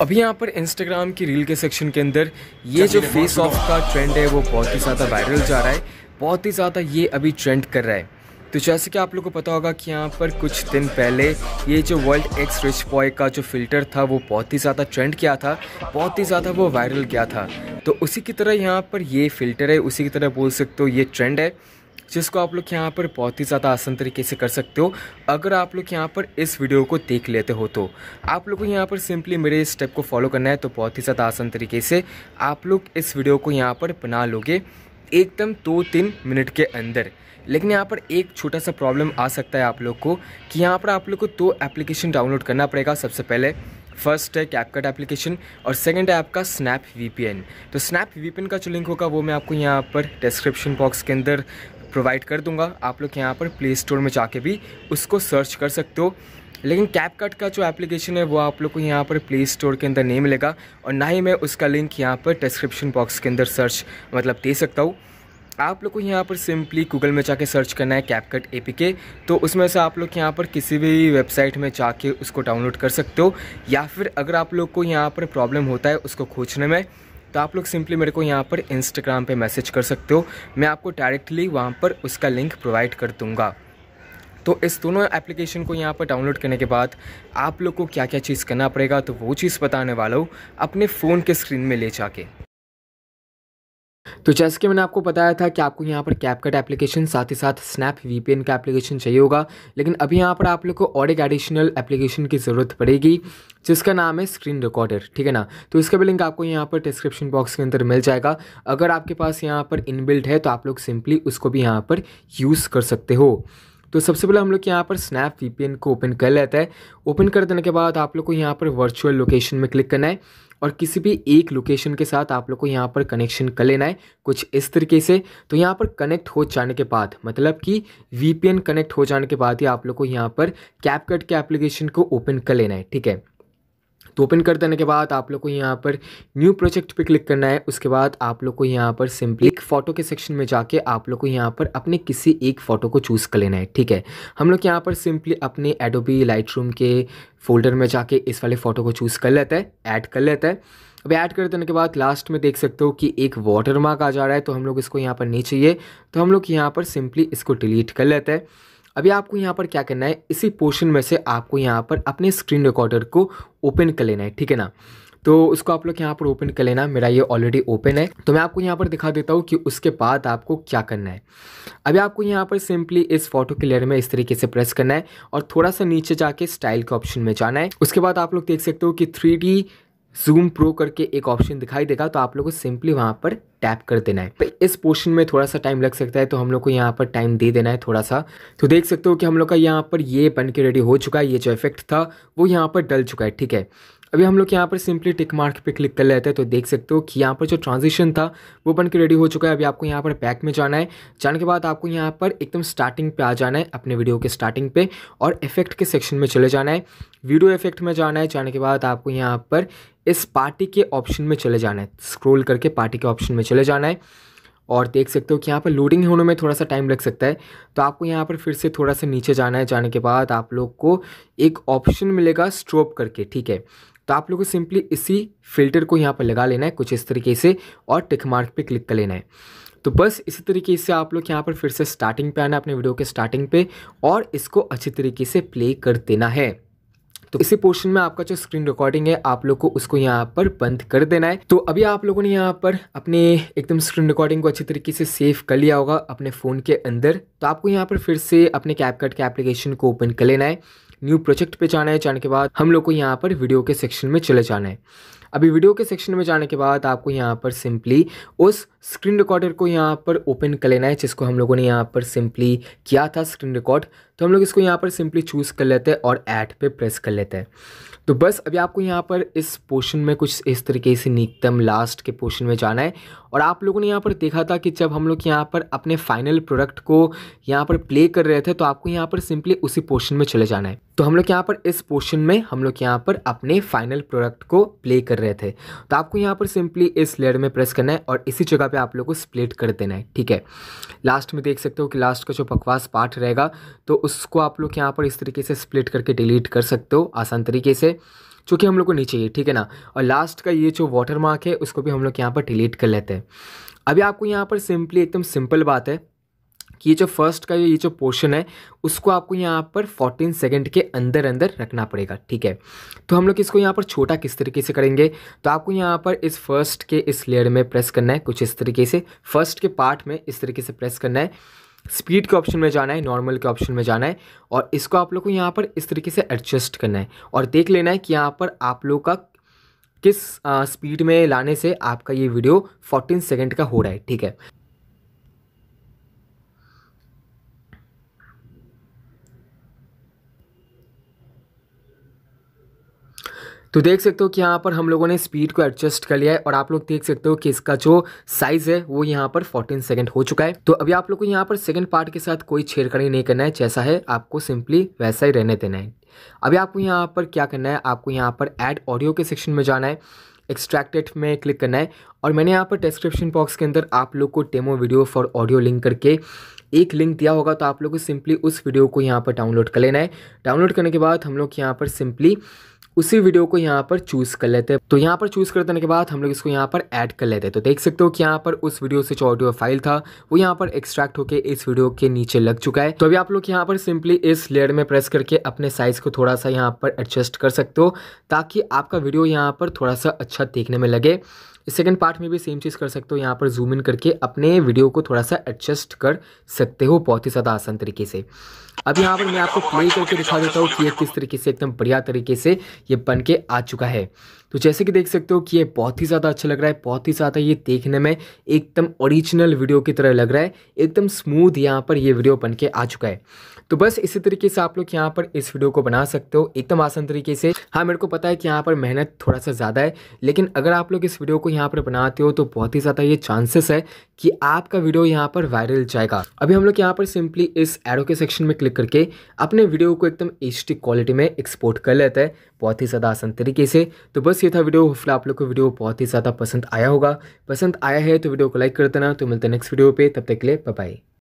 अभी यहाँ पर इंस्टाग्राम की रील के सेक्शन के अंदर ये जो फेस ऑफ का ट्रेंड है वो बहुत ही ज़्यादा वायरल जा रहा है बहुत ही ज़्यादा ये अभी ट्रेंड कर रहा है तो जैसे कि आप लोगों को पता होगा कि यहाँ पर कुछ दिन पहले ये जो वर्ल्ड एक्स रिच बॉय का जो फिल्टर था वो बहुत ही ज़्यादा ट्रेंड किया था बहुत ही ज़्यादा वो वायरल किया था तो उसी की तरह यहाँ पर ये फिल्टर है उसी की तरह बोल सकते हो ये ट्रेंड है जिसको आप लोग यहाँ पर बहुत ही ज़्यादा आसान तरीके से कर सकते हो अगर आप लोग यहाँ पर इस वीडियो को देख लेते हो तो आप लोग को यहाँ पर सिंपली मेरे स्टेप को फॉलो करना है तो बहुत ही ज़्यादा आसान तरीके से आप लोग इस वीडियो को यहाँ पर बना लोगे एकदम दो तीन मिनट के अंदर लेकिन यहाँ पर एक छोटा सा प्रॉब्लम आ सकता है आप लोग को कि यहाँ पर आप लोग को दो एप्लीकेशन डाउनलोड करना पड़ेगा सबसे पहले फर्स्ट है कैपकट एप्लीकेशन और सेकंड है आपका स्नैप वीपीएन तो स्नैप वीपीएन का जो लिंक होगा वो मैं आपको यहाँ पर डिस्क्रिप्शन बॉक्स के अंदर प्रोवाइड कर दूंगा आप लोग यहाँ पर प्ले स्टोर में जाके भी उसको सर्च कर सकते हो लेकिन कैप कट का जो एप्लीकेशन है वो आप लोग को यहाँ पर प्ले स्टोर के अंदर नहीं मिलेगा और ना ही मैं उसका लिंक यहाँ पर डिस्क्रिप्शन बॉक्स के अंदर सर्च मतलब दे सकता हूँ आप लोग को यहाँ पर सिंपली गूगल में जाके सर्च करना है कैपकट ए तो उसमें से आप लोग यहाँ पर किसी भी वेबसाइट में जाके उसको डाउनलोड कर सकते हो या फिर अगर आप लोग को यहाँ पर प्रॉब्लम होता है उसको खोजने में तो आप लोग सिंपली मेरे को यहाँ पर इंस्टाग्राम पे मैसेज कर सकते हो मैं आपको डायरेक्टली वहाँ पर उसका लिंक प्रोवाइड कर दूँगा तो इस दोनों एप्लीकेशन को यहाँ पर डाउनलोड करने के बाद आप लोग को क्या क्या चीज़ करना पड़ेगा तो वो चीज़ बताने वाला हूँ अपने फ़ोन के स्क्रीन में ले जाके तो जैसे कि मैंने आपको बताया था कि आपको यहाँ पर कैपकट एप्लीकेशन साथ ही साथ स्नैप वीपीएन का एप्लीकेशन चाहिए होगा लेकिन अभी यहाँ पर आप लोग को और एक एडिशनल एप्लीकेशन की ज़रूरत पड़ेगी जिसका नाम है स्क्रीन रिकॉर्डर ठीक है ना तो इसका भी लिंक आपको यहाँ पर डिस्क्रिप्शन बॉक्स के अंदर मिल जाएगा अगर आपके पास यहाँ पर इनबिल्ट है तो आप लोग सिंपली उसको भी यहाँ पर यूज़ कर सकते हो तो सबसे पहले हम लोग यहाँ पर स्नैप वीपीएन को ओपन कर लेता है ओपन कर देने के बाद आप लोग को यहाँ पर वर्चुअल लोकेशन में क्लिक करना है और किसी भी एक लोकेशन के साथ आप लोग को यहाँ पर कनेक्शन कर लेना है कुछ इस तरीके से तो यहाँ पर कनेक्ट हो जाने के बाद मतलब कि वी कनेक्ट हो जाने के बाद ही आप लोग को यहाँ पर कैपकट के एप्लीकेशन को ओपन कर लेना है ठीक है तो ओपन कर देने के बाद आप लोग को यहाँ पर न्यू प्रोजेक्ट पे क्लिक करना है उसके बाद आप लोग को यहाँ पर सिंपली एक फ़ोटो के सेक्शन में जाके आप लोग को यहाँ पर अपने किसी एक फ़ोटो को चूज़ कर लेना है ठीक है हम लोग यहाँ पर सिंपली अपने एडोबी लाइट के फोल्डर में जाके इस वाले फ़ोटो को चूज़ कर लेता है ऐड कर लेता है अब ऐड कर देने के बाद लास्ट में देख सकते हो कि एक वाटर मार्क आ जा रहा है तो हम लोग इसको यहाँ पर नहीं चाहिए तो हम लोग यहाँ पर सिंपली इसको डिलीट कर लेते हैं अभी आपको यहाँ पर क्या करना है इसी पोर्शन में से आपको यहाँ पर अपने स्क्रीन रिकॉर्डर को ओपन कर लेना है ठीक है ना तो उसको आप लोग यहाँ पर ओपन कर लेना मेरा ये ऑलरेडी ओपन है तो मैं आपको यहाँ पर दिखा देता हूँ कि उसके बाद आपको क्या करना है अभी आपको यहाँ पर सिंपली इस फोटो के लेयर में इस तरीके से प्रेस करना है और थोड़ा सा नीचे जाके स्टाइल के ऑप्शन में जाना है उसके बाद आप लोग देख सकते हो कि थ्री जूम प्रो करके एक ऑप्शन दिखाई देगा तो आप लोग को सिंपली वहाँ पर टैप कर देना है इस पोर्शन में थोड़ा सा टाइम लग सकता है तो हम लोग को यहाँ पर टाइम दे देना है थोड़ा सा तो देख सकते हो कि हम लोग का यहाँ पर ये बन के रेडी हो चुका है ये जो इफेक्ट था वो यहाँ पर डल चुका है ठीक है अभी हम लोग यहाँ पर सिंपली टिक मार्क पे क्लिक कर लेते हैं तो देख सकते हो कि यहाँ पर जो ट्रांजिशन था वो बन के रेडी हो चुका है अभी आपको यहाँ पर पैक में जाना है जाने के बाद आपको यहाँ पर एकदम स्टार्टिंग पे आ जाना है अपने वीडियो के स्टार्टिंग पे और इफेक्ट के सेक्शन में चले जाना है वीडियो इफेक्ट में जाना है जाने के बाद आपको यहाँ पर इस पार्टी के ऑप्शन में चले जाना है स्क्रोल करके पार्टी के ऑप्शन में चले जाना है और देख सकते हो कि यहाँ पर लोडिंग होने में थोड़ा सा टाइम लग सकता है तो आपको यहाँ पर फिर से थोड़ा सा नीचे जाना है जाने के बाद आप लोग को एक ऑप्शन मिलेगा स्ट्रोप करके ठीक है तो आप लोगों को सिंपली इसी फिल्टर को यहाँ पर लगा लेना है कुछ इस तरीके से और टिक मार्क पे क्लिक कर लेना है तो बस इसी तरीके से आप लोग यहाँ पर फिर से स्टार्टिंग पे आना है अपने वीडियो के स्टार्टिंग पे और इसको अच्छी तरीके से प्ले कर देना है तो इसी पोर्शन में आपका जो स्क्रीन रिकॉर्डिंग है आप लोग को उसको यहाँ पर बंद कर देना है तो अभी आप लोगों ने यहाँ पर अपने एकदम स्क्रीन रिकॉर्डिंग को अच्छी तरीके से सेव कर लिया होगा अपने फ़ोन के अंदर तो आपको यहाँ पर फिर से अपने कैपकट के एप्लीकेशन को ओपन कर लेना है न्यू प्रोजेक्ट पे जाना है जाने के बाद हम लोग को यहाँ पर वीडियो के सेक्शन में चले जाना है अभी वीडियो के सेक्शन में जाने के बाद आपको यहाँ पर सिंपली उस स्क्रीन रिकॉर्डर को यहाँ पर ओपन कर लेना है जिसको हम लोगों ने यहाँ पर सिंपली किया था स्क्रीन रिकॉर्ड तो हम लोग इसको यहाँ पर सिंपली चूज़ कर लेते हैं और ऐड पे प्रेस कर लेते हैं तो बस अभी आपको यहाँ पर इस पोर्शन में कुछ इस तरीके से निकतम लास्ट के पोर्शन में जाना है और आप लोगों ने यहाँ पर देखा था कि जब हम लोग यहाँ पर अपने फाइनल प्रोडक्ट को यहाँ पर प्ले कर रहे थे तो आपको यहाँ पर सिंपली उसी पोर्शन में चले जाना है तो हम लोग यहाँ पर इस पोर्शन में हम लोग यहाँ पर अपने फाइनल प्रोडक्ट को प्ले कर रहे थे तो आपको यहाँ पर सिंपली इस लेयर में प्रेस करना है और इसी जगह पे आप लोग को स्प्लिट कर देना है ठीक है लास्ट में देख सकते हो कि लास्ट का जो बकवास पार्ट रहेगा तो उसको आप लोग यहाँ पर इस तरीके से स्प्लिट करके डिलीट कर सकते हो आसान तरीके से चूँकि हम लोग को नीचे ठीक है ना और लास्ट का ये जो वाटर मार्क है उसको भी हम लोग यहाँ पर डिलीट कर लेते हैं अभी आपको यहाँ पर सिंपली एकदम सिंपल बात है कि ये जो फर्स्ट का ये जो पोर्शन है उसको आपको यहाँ पर 14 सेकंड के अंदर अंदर रखना पड़ेगा ठीक है तो हम लोग इसको यहाँ पर छोटा किस तरीके से करेंगे तो आपको यहाँ पर इस फर्स्ट के इस लेयर में प्रेस करना है कुछ इस तरीके से फर्स्ट के पार्ट में इस तरीके से प्रेस करना है स्पीड के ऑप्शन में जाना है नॉर्मल के ऑप्शन में जाना है और इसको आप लोग को यहाँ पर इस तरीके से एडजस्ट करना है और देख लेना है कि यहाँ पर आप लोग का किस स्पीड में लाने से आपका ये वीडियो 14 सेकंड का हो रहा है ठीक है तो देख सकते हो कि यहाँ पर हम लोगों ने स्पीड को एडजस्ट कर लिया है और आप लोग देख सकते हो कि इसका जो साइज है वो यहाँ पर 14 सेकंड हो चुका है तो अभी आप लोग को यहाँ पर सेकंड पार्ट के साथ कोई छेड़खानी नहीं करना है जैसा है आपको सिंपली वैसा ही रहने देना है अभी आपको यहाँ पर क्या करना है आपको यहाँ पर एड ऑडियो के सेक्शन में जाना है एक्सट्रैक्टेड में क्लिक करना है और मैंने यहाँ पर डिस्क्रिप्शन बॉक्स के अंदर आप लोग को demo video for audio link करके एक लिंक दिया होगा तो आप लोग को सिंपली उस वीडियो को यहाँ पर डाउनलोड कर लेना है डाउनलोड करने के बाद हम लोग यहाँ पर सिंपली उसी वीडियो को यहाँ पर चूज़ कर लेते हैं तो यहाँ पर चूज़ कर देने के बाद हम लोग इसको यहाँ पर ऐड कर लेते हैं तो देख सकते हो कि यहाँ पर उस वीडियो से जो ऑडियो फाइल था वो यहाँ पर एक्सट्रैक्ट होकर इस वीडियो के नीचे लग चुका है तो अभी आप लोग यहाँ पर सिंपली इस लेयर में प्रेस करके अपने साइज़ को थोड़ा सा यहाँ पर एडजस्ट कर सकते हो ताकि आपका वीडियो यहाँ पर थोड़ा सा अच्छा देखने में लगे सेकेंड पार्ट में भी सेम चीज़ कर सकते हो यहाँ पर जूम इन करके अपने वीडियो को थोड़ा सा एडजस्ट कर सकते हो बहुत ही ज़्यादा आसान तरीके से अब यहाँ पर मैं आपको प्ले करके दिखा देता हूँ कि ये किस तरीके से एकदम बढ़िया तरीके से ये बन के आ चुका है तो जैसे कि देख सकते हो कि ये बहुत ही ज़्यादा अच्छा लग रहा है बहुत ही ज़्यादा ये देखने में एकदम ओरिजिनल वीडियो की तरह लग रहा है एकदम स्मूथ यहाँ पर ये वीडियो बन के आ चुका है तो बस इसी तरीके से आप लोग यहाँ पर इस वीडियो को बना सकते हो एकदम आसान तरीके से हाँ मेरे को पता है कि यहाँ पर मेहनत थोड़ा सा ज़्यादा है लेकिन अगर आप लोग इस वीडियो को यहाँ पर बनाते हो तो बहुत ही ज़्यादा ये चांसेस है कि आपका वीडियो यहाँ पर वायरल जाएगा अभी हम लोग यहाँ पर सिंपली इस एरो के सेक्शन में क्लिक करके अपने वीडियो को एकदम एच क्वालिटी में एक्सपोर्ट कर लेते हैं बहुत ही ज़्यादा आसान तरीके से तो बस ये था वीडियो फिलहाल आप लोग को वीडियो बहुत ही ज़्यादा पसंद आया होगा पसंद आया है तो वीडियो को लाइक कर देना तो मिलते हैं नेक्स्ट वीडियो पे तब तक के लिए बाय